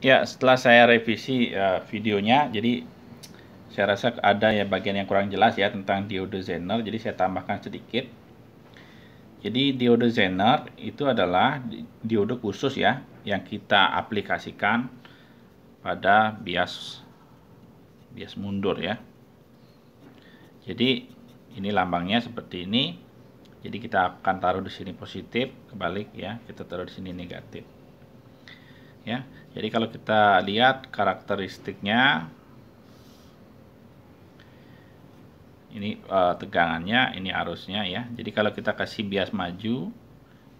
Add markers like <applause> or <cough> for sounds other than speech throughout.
Ya, setelah saya revisi uh, videonya, jadi saya rasa ada ya bagian yang kurang jelas ya tentang diode Zener, jadi saya tambahkan sedikit. Jadi diode Zener itu adalah diode khusus ya yang kita aplikasikan pada bias bias mundur ya. Jadi ini lambangnya seperti ini. Jadi kita akan taruh di sini positif, kebalik ya, kita taruh di sini negatif. Ya jadi kalau kita lihat karakteristiknya ini uh, tegangannya, ini arusnya ya. Jadi kalau kita kasih bias maju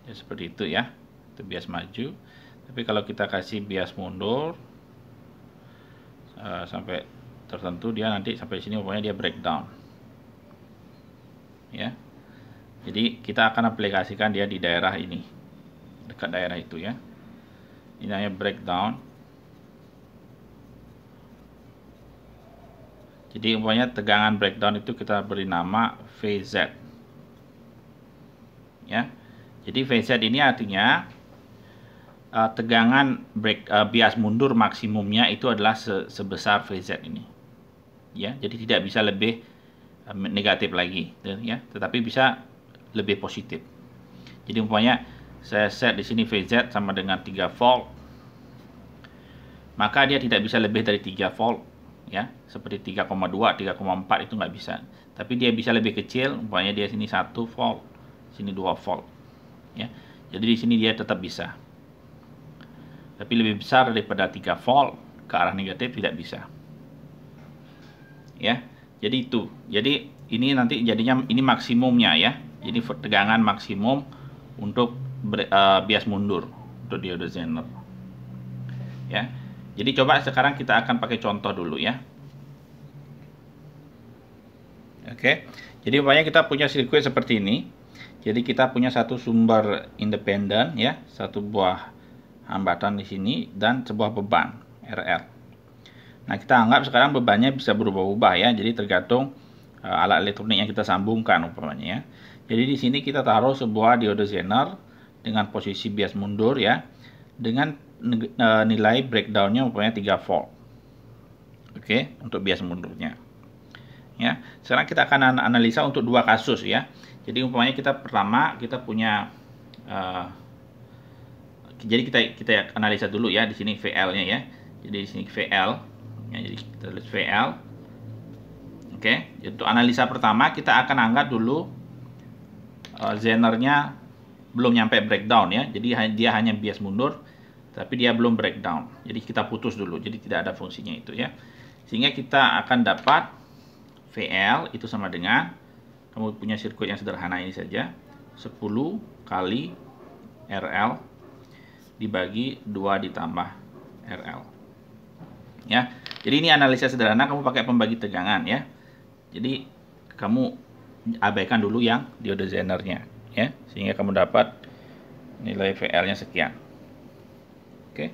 ya seperti itu ya. Itu bias maju. Tapi kalau kita kasih bias mundur uh, sampai tertentu dia nanti sampai sini pokoknya dia breakdown. Ya. Jadi kita akan aplikasikan dia di daerah ini. Dekat daerah itu ya. Ini breakdown jadi umpamanya tegangan breakdown itu kita beri nama VZ ya jadi VZ ini artinya uh, tegangan break uh, bias mundur maksimumnya itu adalah se sebesar VZ ini. Ya, jadi tidak bisa lebih uh, negatif lagi ya, tetapi bisa lebih positif. Jadi umpamanya saya set di sini VZ sama dengan 3 volt maka dia tidak bisa lebih dari 3 volt ya seperti 3,2 3,4 itu nggak bisa tapi dia bisa lebih kecil umpamanya dia sini 1 volt sini 2 volt ya jadi di sini dia tetap bisa tapi lebih besar daripada 3 volt ke arah negatif tidak bisa ya jadi itu jadi ini nanti jadinya ini maksimumnya ya jadi tegangan maksimum untuk Eh, bias mundur untuk diode Zener. Ya. Jadi coba sekarang kita akan pakai contoh dulu ya. Oke. Jadi umpamanya kita punya sirkuit seperti ini. Jadi kita punya satu sumber independen ya, satu buah hambatan di sini dan sebuah beban RL. Nah, kita anggap sekarang bebannya bisa berubah-ubah ya. Jadi tergantung uh, alat elektronik yang kita sambungkan umpamanya ya. Jadi di sini kita taruh sebuah diode Zener dengan posisi bias mundur ya dengan e, nilai breakdownnya umpamanya 3 volt oke okay, untuk bias mundurnya ya sekarang kita akan analisa untuk dua kasus ya jadi umpamanya kita pertama kita punya uh, jadi kita kita analisa dulu ya di sini VL-nya ya jadi di sini VL ya jadi kita tulis VL oke okay. untuk analisa pertama kita akan angkat dulu uh, zenernya belum nyampe breakdown ya. Jadi dia hanya bias mundur tapi dia belum breakdown. Jadi kita putus dulu. Jadi tidak ada fungsinya itu ya. Sehingga kita akan dapat VL itu sama dengan kamu punya sirkuit yang sederhana ini saja 10 kali RL dibagi 2 ditambah RL. Ya. Jadi ini analisa sederhana kamu pakai pembagi tegangan ya. Jadi kamu abaikan dulu yang diode zenernya ya sehingga kamu dapat nilai VL-nya sekian. Oke.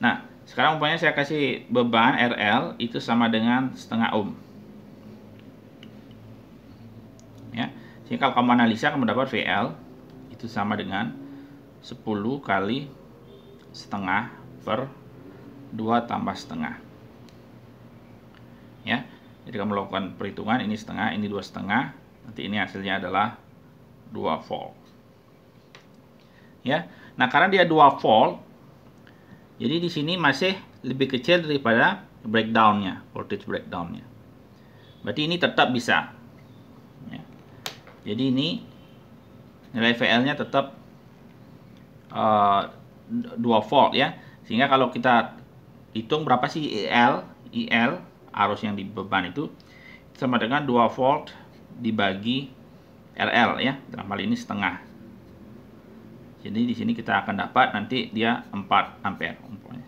Nah, sekarang umpamanya saya kasih beban RL itu sama dengan setengah ohm. Ya. Sehingga kalau kamu analisa kamu dapat VL itu sama dengan 10 kali setengah per 2 tambah setengah. Ya. Jadi kamu lakukan perhitungan ini setengah, ini dua setengah, nanti ini hasilnya adalah 2 volt. Ya. Nah, karena dia 2 volt, jadi di sini masih lebih kecil daripada breakdownnya, voltage breakdownnya. Berarti ini tetap bisa. Ya. Jadi ini nilai VL-nya tetap uh, eh, 2 volt ya. Sehingga kalau kita hitung berapa sih IL, IL arus yang dibeban itu sama dengan 2 volt dibagi RL ya dalam hal ini setengah jadi di sini kita akan dapat nanti dia 4 ampere umpamanya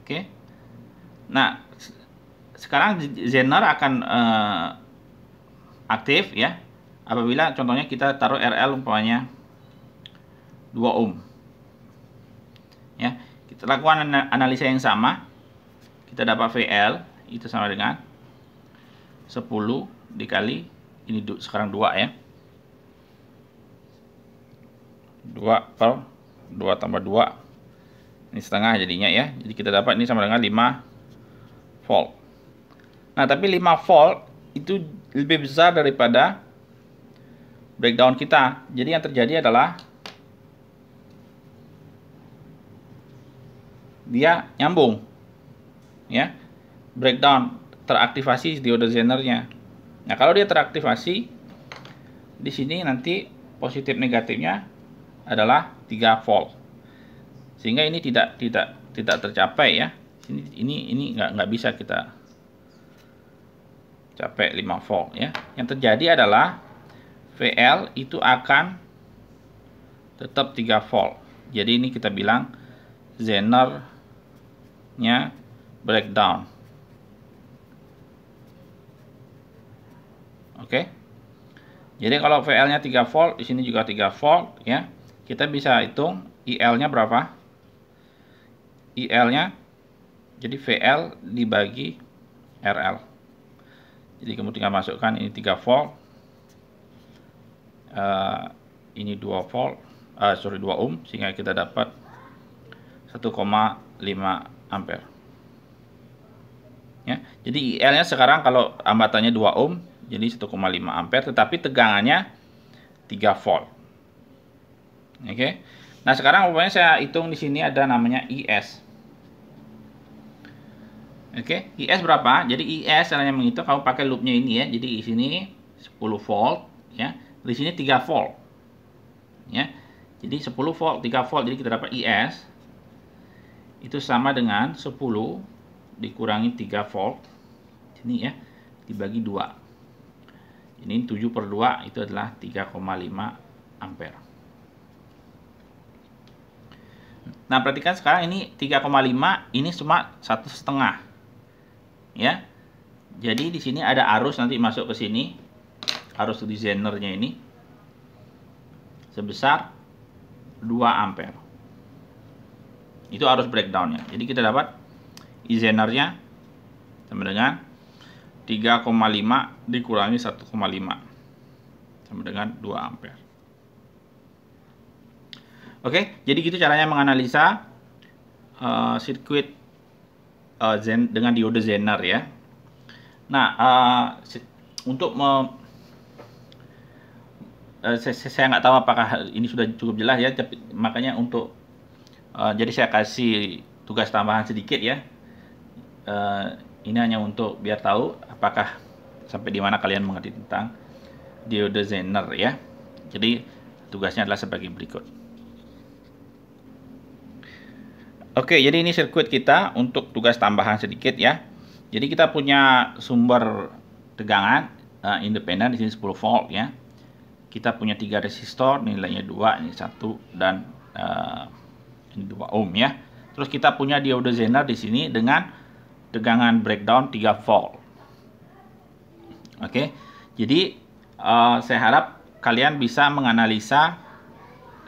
oke nah sekarang zener akan uh, aktif ya apabila contohnya kita taruh RL umpamanya 2 ohm ya kita lakukan analisa yang sama kita dapat VL itu sama dengan 10 dikali ini du, sekarang dua ya dua per dua tambah dua ini setengah jadinya ya jadi kita dapat ini sama dengan 5 volt nah tapi 5 volt itu lebih besar daripada breakdown kita jadi yang terjadi adalah dia nyambung ya breakdown teraktivasi dioda zenernya Nah, kalau dia teraktivasi, di sini nanti positif negatifnya adalah 3 volt. Sehingga ini tidak tidak tidak tercapai ya. Ini ini ini nggak nggak bisa kita capai 5 volt ya. Yang terjadi adalah VL itu akan tetap 3 volt. Jadi ini kita bilang zener nya breakdown. Oke. Okay? Jadi kalau VL-nya 3 volt, di sini juga 3 volt ya. Kita bisa hitung IL-nya berapa? IL-nya jadi VL dibagi RL. Jadi kemudian tinggal masukkan ini 3 volt. Uh, ini 2 volt, uh, sorry 2 ohm sehingga kita dapat 1,5 ampere. Ya, jadi IL-nya sekarang kalau ambatannya 2 ohm jadi 1,5 ampere tetapi tegangannya 3 volt oke okay. nah sekarang pokoknya saya hitung di sini ada namanya IS oke okay. IS berapa jadi IS caranya menghitung kamu pakai loopnya ini ya jadi di sini 10 volt ya di sini 3 volt ya jadi 10 volt 3 volt jadi kita dapat IS itu sama dengan 10 dikurangi 3 volt ini ya dibagi 2. Ini 7 per 2 itu adalah 3,5 ampere. Nah, perhatikan sekarang ini 3,5 ini cuma satu setengah. Ya. Jadi di sini ada arus nanti masuk ke sini. Arus designernya ini sebesar 2 ampere. Itu arus breakdownnya. Jadi kita dapat designernya sama dengan 3,5 dikurangi 1,5 sama dengan 2 ampere. Oke, jadi gitu caranya menganalisa eh, sirkuit uh, uh, dengan diode Zener ya. Nah, uh, untuk me, uh, saya, saya nggak tahu apakah ini sudah cukup jelas ya, tapi makanya untuk uh, jadi saya kasih tugas tambahan sedikit ya. Uh, ini hanya untuk biar tahu apakah sampai di mana kalian mengerti tentang diode Zener ya. Jadi tugasnya adalah sebagai berikut. Oke, jadi ini sirkuit kita untuk tugas tambahan sedikit ya. Jadi kita punya sumber tegangan uh, independen di sini 10 volt ya. Kita punya tiga resistor nilainya 2, ini 1 dan uh, ini 2 ohm ya. Terus kita punya diode Zener di sini dengan tegangan breakdown 3 volt. Oke. Jadi uh, saya harap kalian bisa menganalisa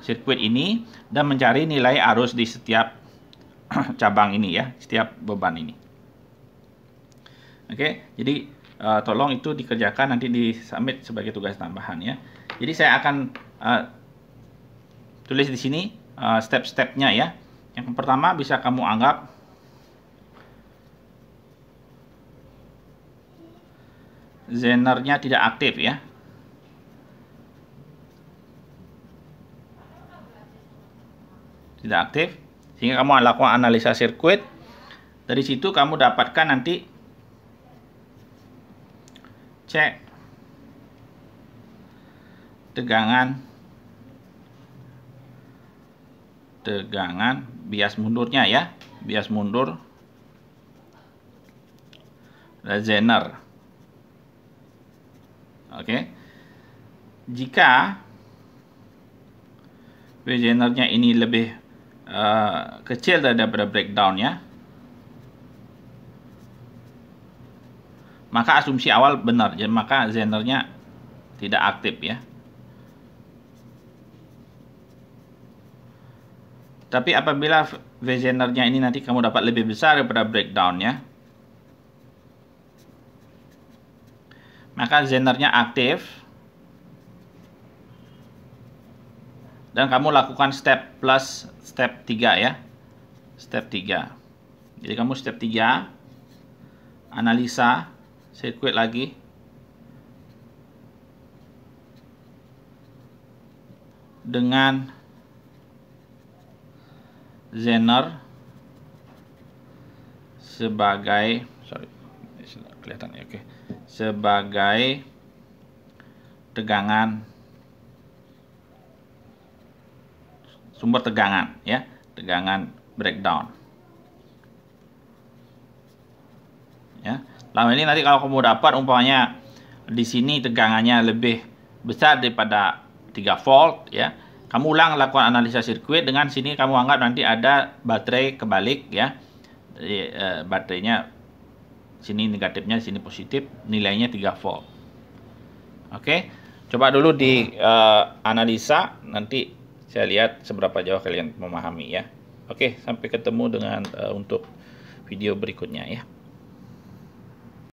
sirkuit ini dan mencari nilai arus di setiap <clears throat> cabang ini ya, setiap beban ini. Oke, jadi uh, tolong itu dikerjakan nanti di submit sebagai tugas tambahan ya. Jadi saya akan uh, tulis di sini uh, step-stepnya ya. Yang pertama bisa kamu anggap zenernya tidak aktif ya. Tidak aktif. Sehingga kamu lakukan analisa sirkuit. Dari situ kamu dapatkan nanti cek tegangan tegangan bias mundurnya ya bias mundur dan nah, zener Oke. Okay? Jika Regenernya ini lebih uh, kecil daripada breakdownnya, maka asumsi awal benar, jadi maka zenernya tidak aktif ya. Tapi apabila zenernya ini nanti kamu dapat lebih besar daripada breakdownnya, maka zenernya aktif dan kamu lakukan step plus step 3 ya step 3 jadi kamu step 3 analisa sirkuit lagi dengan zener sebagai sorry kelihatan ya oke okay sebagai tegangan sumber tegangan ya, tegangan breakdown. Ya. Lama ini nanti kalau kamu dapat umpamanya di sini tegangannya lebih besar daripada 3 volt ya. Kamu ulang lakukan analisa sirkuit dengan sini kamu anggap nanti ada baterai kebalik ya. Jadi, e, baterainya sini negatifnya sini positif nilainya 3 volt oke okay? coba dulu di uh, analisa nanti saya lihat seberapa jauh kalian memahami ya oke okay, sampai ketemu dengan uh, untuk video berikutnya ya